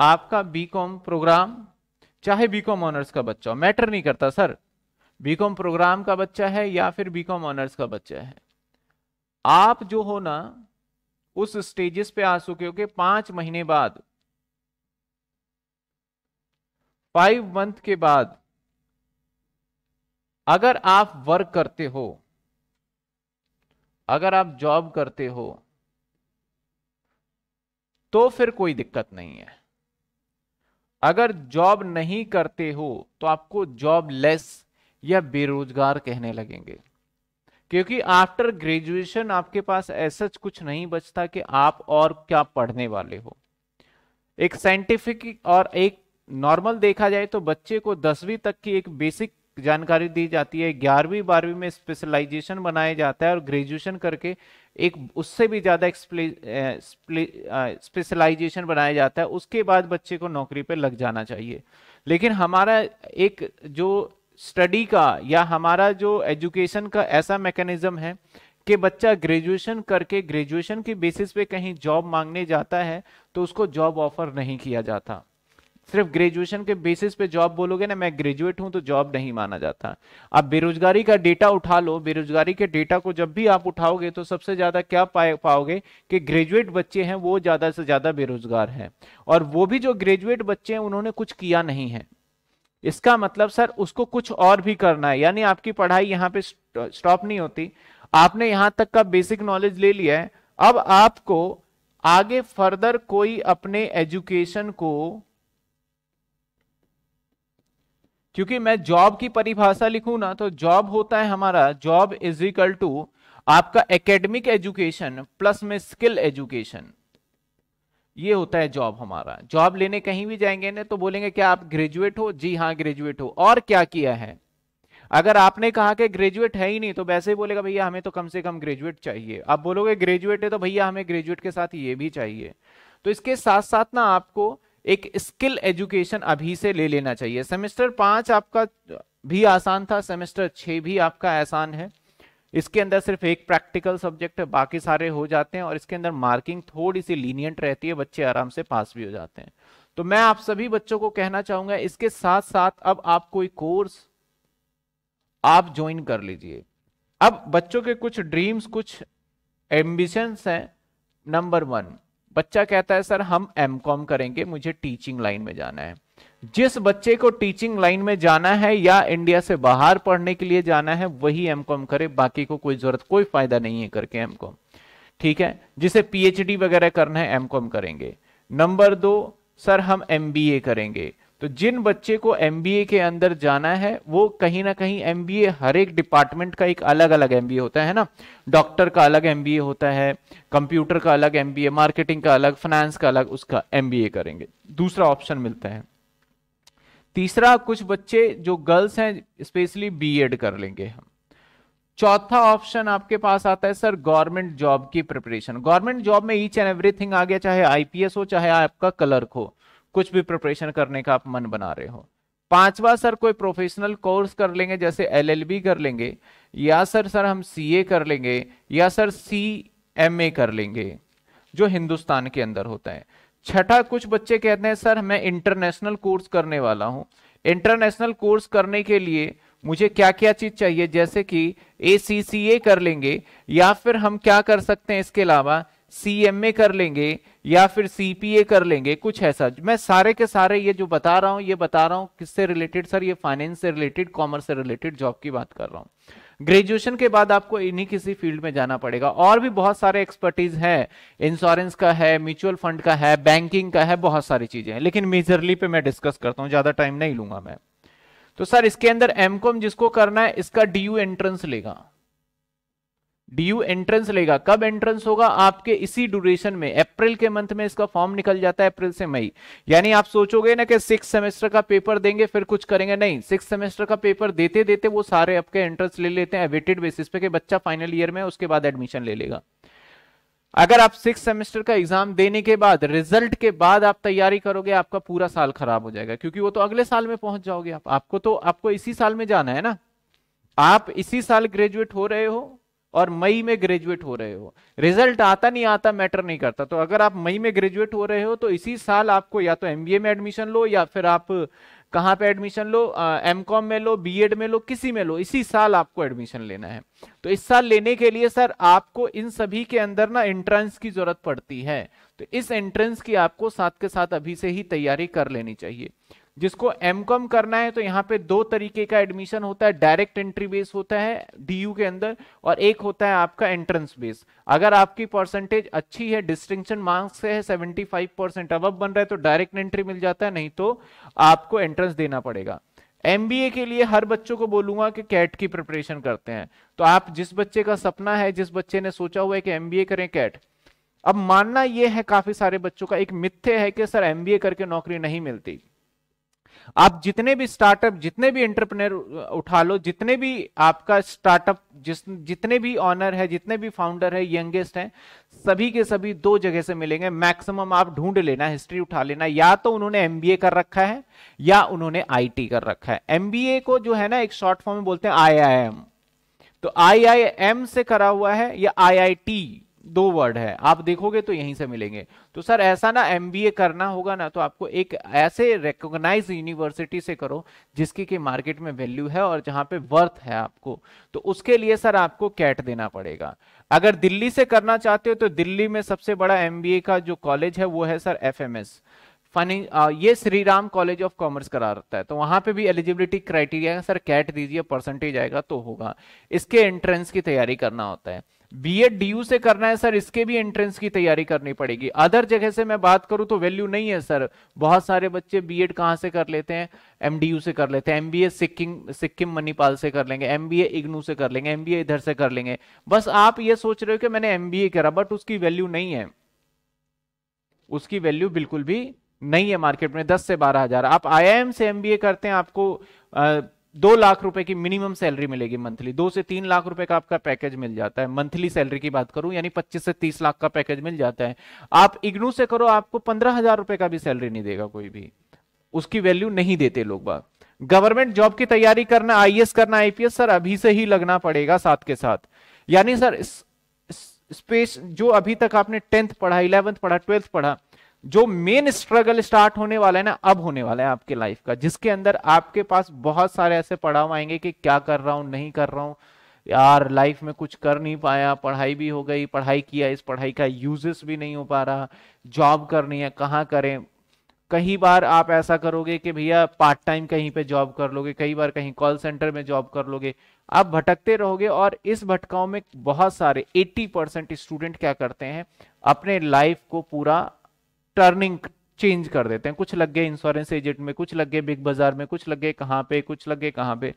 आपका BCom programme चाहे BCom honours का बच्चा हो मैटर नहीं करता सर बीकॉम प्रोग्राम का बच्चा है या फिर बीकॉम ऑनर्स का बच्चा है आप जो हो ना उस स्टेजेस पे आ चुके हो कि पांच महीने बाद फाइव मंथ के बाद अगर आप वर्क करते हो अगर आप जॉब करते हो तो फिर कोई दिक्कत नहीं है अगर जॉब नहीं करते हो तो आपको जॉब लेस या बेरोजगार कहने लगेंगे क्योंकि आफ्टर ग्रेजुएशन आपके पास ऐसा कुछ नहीं बचता कि आप और क्या पढ़ने वाले हो एक साइंटिफिक और एक नॉर्मल देखा जाए तो बच्चे को दसवीं तक की एक बेसिक जानकारी दी जाती है ग्यारहवीं बारहवीं में स्पेशलाइजेशन बनाया जाता है और ग्रेजुएशन करके एक उससे भी ज़्यादा स्पेशलाइजेशन बनाया जाता है उसके बाद बच्चे को नौकरी पर लग जाना चाहिए लेकिन हमारा एक जो स्टडी का या हमारा जो एजुकेशन का ऐसा मैकेनिज्म है कि बच्चा ग्रेजुएशन करके ग्रेजुएशन के बेसिस पे कहीं जॉब मांगने जाता है तो उसको जॉब ऑफर नहीं किया जाता सिर्फ ग्रेजुएशन के बेसिस पे जॉब बोलोगे ना मैं ग्रेजुएट हूं तो जॉब नहीं माना जाता आप बेरोजगारी का डेटा उठा लो बेरोजगारी के डेटा को जब भी आप उठाओगे तो सबसे ज्यादा क्या पाए पाओगे कि ग्रेजुएट बच्चे हैं वो ज्यादा से ज्यादा बेरोजगार है और वो भी जो ग्रेजुएट बच्चे हैं उन्होंने कुछ किया नहीं है इसका मतलब सर उसको कुछ और भी करना है यानी आपकी पढ़ाई यहाँ पे स्टॉप नहीं होती आपने यहाँ तक का बेसिक नॉलेज ले लिया है अब आपको आगे फर्दर कोई अपने एजुकेशन को क्योंकि मैं जॉब की परिभाषा लिखू ना तो जॉब होता है हमारा जॉब इज इक्वल टू आपका एकेडमिक एजुकेशन प्लस में स्किल एजुकेशन ये होता है जॉब हमारा जॉब लेने कहीं भी जाएंगे ना तो बोलेंगे क्या आप ग्रेजुएट हो जी हाँ ग्रेजुएट हो और क्या किया है अगर आपने कहा कि ग्रेजुएट है ही नहीं तो वैसे ही बोलेगा भैया हमें तो कम से कम ग्रेजुएट चाहिए आप बोलोगे ग्रेजुएट है तो भैया हमें ग्रेजुएट के साथ ये भी चाहिए तो इसके साथ साथ ना आपको एक स्किल एजुकेशन अभी से ले लेना चाहिए सेमेस्टर पांच आपका भी आसान था सेमेस्टर छह भी आपका आसान है इसके अंदर सिर्फ एक प्रैक्टिकल सब्जेक्ट है बाकी सारे हो जाते हैं और इसके अंदर मार्किंग थोड़ी सी लीनियंट रहती है बच्चे आराम से पास भी हो जाते हैं तो मैं आप सभी बच्चों को कहना चाहूंगा इसके साथ साथ अब आप कोई कोर्स आप ज्वाइन कर लीजिए अब बच्चों के कुछ ड्रीम्स कुछ एम्बिशंस हैं नंबर वन बच्चा कहता है सर हम एम कॉम करेंगे मुझे टीचिंग लाइन में जाना है जिस बच्चे को टीचिंग लाइन में जाना है या इंडिया से बाहर पढ़ने के लिए जाना है वही एम कॉम करे बाकी को कोई जरूरत कोई फायदा नहीं है करके एम कॉम ठीक है जिसे पीएचडी वगैरह करना है एम कॉम करेंगे नंबर दो सर हम एम करेंगे तो जिन बच्चे को एम के अंदर जाना है वो कहीं ना कहीं एम हर एक डिपार्टमेंट का एक अलग अलग एम होता है ना डॉक्टर का अलग एम होता है कंप्यूटर का अलग एम मार्केटिंग का अलग फाइनेंस का अलग उसका एम करेंगे दूसरा ऑप्शन मिलता है तीसरा कुछ बच्चे जो गर्ल्स हैं स्पेशली बी कर लेंगे हम चौथा ऑप्शन आपके पास आता है सर गवर्नमेंट जॉब की प्रिपरेशन गवर्नमेंट जॉब में ईच एंड एवरीथिंग आ गया चाहे आईपीएस हो चाहे आपका क्लर्क हो कुछ भी प्रिपरेशन करने का आप मन बना रहे हो पांचवा सर कोई प्रोफेशनल कोर्स कर लेंगे जैसे एलएलबी कर लेंगे या सर सर हम सीए कर लेंगे या सर सी एम ए कर लेंगे जो हिंदुस्तान के अंदर होता है छठा कुछ बच्चे कहते हैं सर मैं इंटरनेशनल कोर्स करने वाला हूं इंटरनेशनल कोर्स करने के लिए मुझे क्या क्या चीज चाहिए जैसे कि ए कर लेंगे या फिर हम क्या कर सकते हैं इसके अलावा सीएमए कर लेंगे या फिर सीपीए कर लेंगे कुछ ऐसा मैं सारे के सारे ये जो बता रहा हूं ये बता रहा हूं किससे रिलेटेड सर ये फाइनेंस से रिलेटेड कॉमर्स से रिलेटेड जॉब की बात कर रहा हूं ग्रेजुएशन के बाद आपको इन्हीं किसी फील्ड में जाना पड़ेगा और भी बहुत सारे एक्सपर्टीज है इंश्योरेंस का है म्यूचुअल फंड का है बैंकिंग का है बहुत सारी चीजें हैं लेकिन मेजरली पे मैं डिस्कस करता हूँ ज्यादा टाइम नहीं लूंगा मैं तो सर इसके अंदर एमकॉम जिसको करना है इसका डी एंट्रेंस लेगा डीयू एंट्रेंस लेगा कब एंट्रेंस होगा आपके इसी ड्यूरेशन में अप्रैल के मंथ में इसका फॉर्म निकल जाता है अप्रैल से मई यानी आप सोचोगे ना कि सिक्स सेमेस्टर का पेपर देंगे फिर कुछ करेंगे नहीं सिक्स सेमेस्टर का पेपर देते देते वो सारे आपके एंट्रेंस ले लेते हैं वेटेड बेसिस पे कि बच्चा फाइनल ईयर में उसके बाद एडमिशन ले लेगा अगर आप सिक्स सेमेस्टर का एग्जाम देने के बाद रिजल्ट के बाद आप तैयारी करोगे आपका पूरा साल खराब हो जाएगा क्योंकि वो तो अगले साल में पहुंच जाओगे आप आपको तो आपको इसी साल में जाना है ना आप इसी साल ग्रेजुएट हो रहे हो और मई में ग्रेजुएट हो रहे हो रिजल्ट आता नहीं आता मैटर नहीं करता तो अगर आप मई में ग्रेजुएट हो रहे हो तो इसी साल आपको या तो एमबीए में एडमिशन लो या फिर आप कहाँ पे एडमिशन लो एम कॉम में लो बीएड में लो किसी में लो इसी साल आपको एडमिशन लेना है तो इस साल लेने के लिए सर आपको इन सभी के अंदर ना एंट्रेंस की जरूरत पड़ती है तो इस एंट्रेंस की आपको साथ के साथ अभी से ही तैयारी कर लेनी चाहिए जिसको एम कॉम करना है तो यहाँ पे दो तरीके का एडमिशन होता है डायरेक्ट एंट्री बेस होता है डीयू के अंदर और एक होता है आपका एंट्रेंस बेस अगर आपकी परसेंटेज अच्छी है डिस्टिंक्शन मार्क्स से है 75 परसेंट अब बन रहा है तो डायरेक्ट एंट्री मिल जाता है नहीं तो आपको एंट्रेंस देना पड़ेगा एम के लिए हर बच्चों को बोलूंगा कि कैट की प्रिपरेशन करते हैं तो आप जिस बच्चे का सपना है जिस बच्चे ने सोचा हुआ है कि एम करें कैट अब मानना यह है काफी सारे बच्चों का एक मिथ्य है कि सर एमबीए करके नौकरी नहीं मिलती आप जितने भी स्टार्टअप जितने भी एंटरप्रेनर उठा लो जितने भी आपका स्टार्टअप जिस जितने भी ऑनर है जितने भी फाउंडर है यंगेस्ट हैं सभी के सभी दो जगह से मिलेंगे मैक्सिमम आप ढूंढ लेना हिस्ट्री उठा लेना या तो उन्होंने एमबीए कर रखा है या उन्होंने आईटी कर रखा है एमबीए को जो है ना एक शॉर्ट फॉर्म में बोलते हैं आई तो आई से करा हुआ है या आई दो वर्ड है आप देखोगे तो यहीं से मिलेंगे तो सर ऐसा ना एमबीए करना होगा ना तो आपको एक ऐसे रिकोगनाइज यूनिवर्सिटी से करो जिसकी की मार्केट में वैल्यू है और जहां पे वर्थ है आपको तो उसके लिए सर आपको कैट देना पड़ेगा अगर दिल्ली से करना चाहते हो तो दिल्ली में सबसे बड़ा एमबीए का जो कॉलेज है वो है सर एफ फनी ये Shri Ram college of commerce करा रहता है तो वहां पे भी एलिजिबिलिटी क्राइटेरिया सर कैट दीजिए परसेंटेज आएगा तो होगा इसके एंट्रेंस की तैयारी करना होता है बीएड डीयू से करना है सर इसके भी एंट्रेंस की तैयारी करनी पड़ेगी अदर जगह से मैं बात करूं तो वैल्यू नहीं है सर बहुत सारे बच्चे बीएड कहां से कर लेते हैं एमडीयू से कर लेते हैं एमबीए सिक्किम सिक्किम मणिपाल से कर लेंगे एमबीए इग्नू से कर लेंगे एमबीए इधर से कर लेंगे बस आप ये सोच रहे हो कि मैंने एमबीए करा बट उसकी वैल्यू नहीं है उसकी वैल्यू बिल्कुल भी नहीं है मार्केट में दस से बारह हजार आप एम से एमबीए करते हैं आपको दो लाख रुपए की मिनिमम सैलरी मिलेगी मंथली दो से तीन लाख रुपए का आपका पैकेज मिल जाता है मंथली सैलरी की बात करूं यानी पच्चीस से तीस लाख का पैकेज मिल जाता है आप इग्नू से करो आपको पंद्रह हजार रुपए का भी सैलरी नहीं देगा कोई भी उसकी वैल्यू नहीं देते लोग बात गवर्नमेंट जॉब की तैयारी करना आईएएस करना आईपीएस सर अभी से ही लगना पड़ेगा साथ के साथ यानी सर स्पेस जो अभी तक आपने टेंथ पढ़ा इलेवंथ पढ़ा ट्वेल्थ पढ़ा जो मेन स्ट्रगल स्टार्ट होने वाला है ना अब होने वाला है आपके लाइफ का जिसके अंदर आपके पास बहुत सारे ऐसे पड़ाव आएंगे कि क्या कर रहा हूं नहीं कर रहा हूं यार लाइफ में कुछ कर नहीं पाया पढ़ाई भी हो गई पढ़ाई किया इस पढ़ाई का यूजेस भी नहीं हो पा रहा जॉब करनी है कहाँ करें कई बार आप ऐसा करोगे कि भैया पार्ट टाइम कहीं पे जॉब कर लोगे कई बार कहीं कॉल सेंटर में जॉब कर लोगे आप भटकते रहोगे और इस भटकाओं में बहुत सारे 80 परसेंट स्टूडेंट क्या करते हैं अपने लाइफ को पूरा टर्निंग चेंज कर देते हैं कुछ लग गए इंश्योरेंस एजेंट में कुछ लग गए बिग बाजार में कुछ लग गए कहाँ पे कुछ लग गए कहाँ पे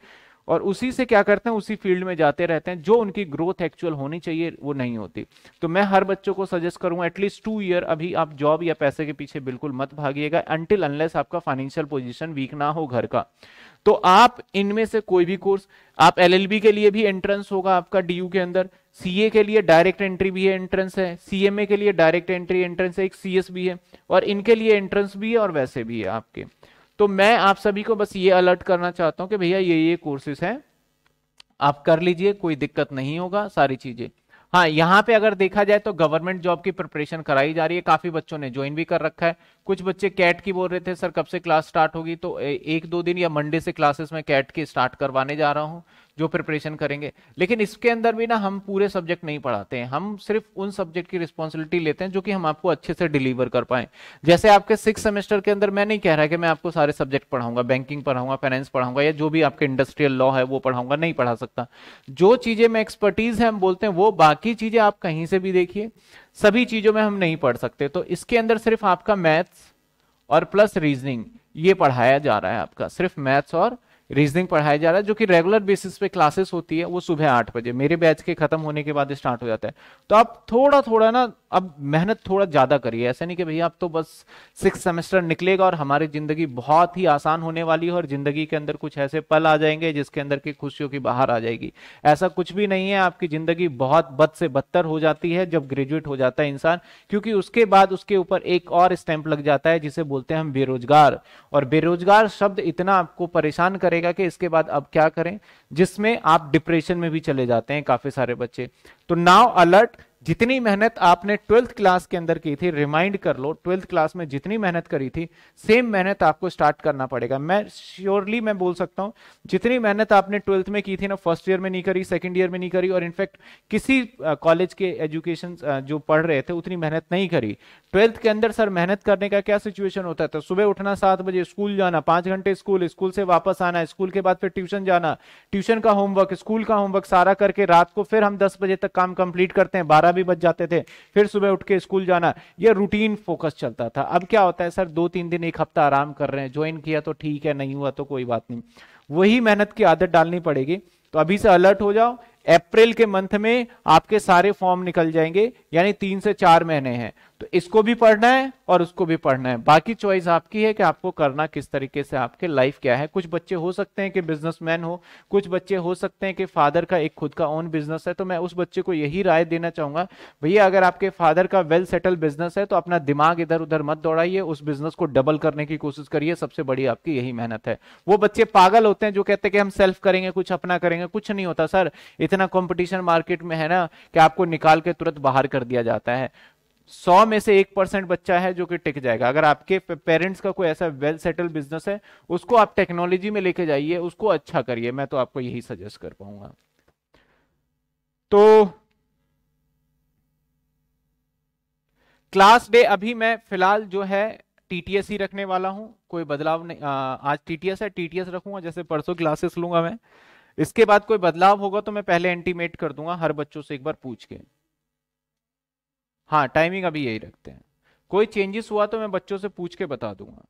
और उसी से क्या करते हैं उसी फील्ड में जाते रहते हैं जो उनकी ग्रोथ एक्चुअल होनी चाहिए वो नहीं होती तो मैं हर बच्चों को सजेस्ट करूंगा एटलीस्ट टू ईयर अभी आप जॉब या पैसे के पीछे बिल्कुल मत भागिएगा अनटिल अनलेस आपका फाइनेंशियल पोजीशन वीक ना हो घर का तो आप इनमें से कोई भी कोर्स आप एल के लिए भी एंट्रेंस होगा आपका डी के अंदर सीए के लिए डायरेक्ट एंट्री भी है एंट्रेंस है सीएमए के लिए डायरेक्ट एंट्री एंट्रेंस है एक सीएस भी है और इनके लिए एंट्रेंस भी है और वैसे भी है आपके तो मैं आप सभी को बस ये अलर्ट करना चाहता हूँ कि भैया ये ये कोर्सेस हैं आप कर लीजिए कोई दिक्कत नहीं होगा सारी चीजें हाँ यहाँ पे अगर देखा जाए तो गवर्नमेंट जॉब की प्रिपरेशन कराई जा रही है काफी बच्चों ने ज्वाइन भी कर रखा है कुछ बच्चे कैट की बोल रहे थे सर कब से क्लास स्टार्ट होगी तो एक दो दिन या मंडे से क्लासेस में कैट की स्टार्ट करवाने जा रहा हूँ जो प्रिपरेशन करेंगे लेकिन इसके अंदर भी ना हम पूरे सब्जेक्ट नहीं पढ़ाते हैं हम सिर्फ उन सब्जेक्ट की रिस्पॉन्सिबिलिटी लेते हैं जो कि हम आपको अच्छे से डिलीवर कर पाए जैसे आपके सिक्स सेमेस्टर के अंदर मैं नहीं कह रहा कि मैं आपको सारे सब्जेक्ट पढ़ाऊंगा बैंकिंग पढ़ाऊंगा फाइनेंस पढ़ाऊंगा या जो भी आपके इंडस्ट्रियल लॉ है वो पढ़ाऊंगा नहीं पढ़ा सकता जो चीजें में एक्सपर्टीज है हम बोलते हैं वो बाकी चीजें आप कहीं से भी देखिए सभी चीजों में हम नहीं पढ़ सकते तो इसके अंदर सिर्फ आपका मैथ्स और प्लस रीजनिंग ये पढ़ाया जा रहा है आपका सिर्फ मैथ्स और रीजनिंग पढ़ाया जा रहा है जो कि रेगुलर बेसिस पे क्लासेस होती है वो सुबह आठ बजे मेरे बैच के खत्म होने के बाद स्टार्ट हो जाता है तो आप थोड़ा थोड़ा ना अब मेहनत थोड़ा ज्यादा करिए ऐसा नहीं कि भैया आप तो बस सिक्स सेमेस्टर निकलेगा और हमारी जिंदगी बहुत ही आसान होने वाली है और जिंदगी के अंदर कुछ ऐसे पल आ जाएंगे जिसके अंदर की खुशियों की बाहर आ जाएगी ऐसा कुछ भी नहीं है आपकी जिंदगी बहुत बद से बदतर हो जाती है जब ग्रेजुएट हो जाता है इंसान क्योंकि उसके बाद उसके ऊपर एक और स्टैंप लग जाता है जिसे बोलते हैं हम बेरोजगार और बेरोजगार शब्द इतना आपको परेशान कर करेगा कि इसके बाद अब क्या करें जिसमें आप डिप्रेशन में भी चले जाते हैं काफी सारे बच्चे तो नाउ अलर्ट जितनी मेहनत आपने ट्वेल्थ क्लास के अंदर की थी रिमाइंड कर लो ट्वेल्थ क्लास में जितनी मेहनत करी थी सेम मेहनत आपको स्टार्ट करना पड़ेगा मैं श्योरली मैं बोल सकता हूं जितनी मेहनत आपने ट्वेल्थ में की थी ना फर्स्ट ईयर में नहीं करी सेकेंड ईयर में नहीं करी और इनफैक्ट किसी कॉलेज के एजुकेशन जो पढ़ रहे थे उतनी मेहनत नहीं करी ट्वेल्थ के अंदर सर मेहनत करने का क्या सिचुएशन होता था तो सुबह उठना सात बजे स्कूल जाना पांच घंटे स्कूल स्कूल से वापस आना स्कूल के बाद फिर ट्यूशन जाना ट्यूशन का होमवर्क स्कूल का होमवर्क सारा करके रात को फिर हम दस बजे तक काम कंप्लीट करते हैं बारह भी बच जाते थे फिर सुबह उठ के स्कूल जाना ये रूटीन फोकस चलता था अब क्या होता है सर दो तीन दिन एक हफ्ता आराम कर रहे हैं ज्वाइन किया तो ठीक है नहीं हुआ तो कोई बात नहीं वही मेहनत की आदत डालनी पड़ेगी तो अभी से अलर्ट हो जाओ अप्रैल के मंथ में आपके सारे फॉर्म निकल जाएंगे यानी तीन से चार महीने हैं तो इसको भी पढ़ना है और उसको भी पढ़ना है बाकी चॉइस आपकी है कि आपको करना किस तरीके से आपके लाइफ क्या है कुछ बच्चे हो सकते हैं कि बिजनेसमैन हो कुछ बच्चे हो सकते हैं कि फादर का एक खुद का ओन बिजनेस है तो मैं उस बच्चे को यही राय देना चाहूंगा भैया अगर आपके फादर का वेल सेटल बिजनेस है तो अपना दिमाग इधर उधर मत दौड़ाइए उस बिजनेस को डबल करने की कोशिश करिए सबसे बड़ी आपकी यही मेहनत है वो बच्चे पागल होते हैं जो कहते हैं कि हम सेल्फ करेंगे कुछ अपना करेंगे कुछ नहीं होता सर इतना कॉम्पिटिशन मार्केट में है ना कि आपको निकाल के तुरंत बाहर कर दिया जाता है सौ में से एक परसेंट बच्चा है जो कि टिक जाएगा अगर आपके पेरेंट्स का कोई ऐसा वेल सेटल बिजनेस है उसको आप टेक्नोलॉजी में लेके जाइए उसको अच्छा करिए मैं तो आपको यही सजेस्ट कर पाऊंगा तो क्लास डे अभी मैं फिलहाल जो है टीटीएस ही रखने वाला हूं कोई बदलाव नहीं आ, आज टीटीएस है टीटीएस रखूंगा जैसे परसों क्लासेस लूंगा मैं इसके बाद कोई बदलाव होगा तो मैं पहले एंटीमेट कर दूंगा हर बच्चों से एक बार पूछ के हाँ टाइमिंग अभी यही रखते हैं कोई चेंजेस हुआ तो मैं बच्चों से पूछ के बता दूंगा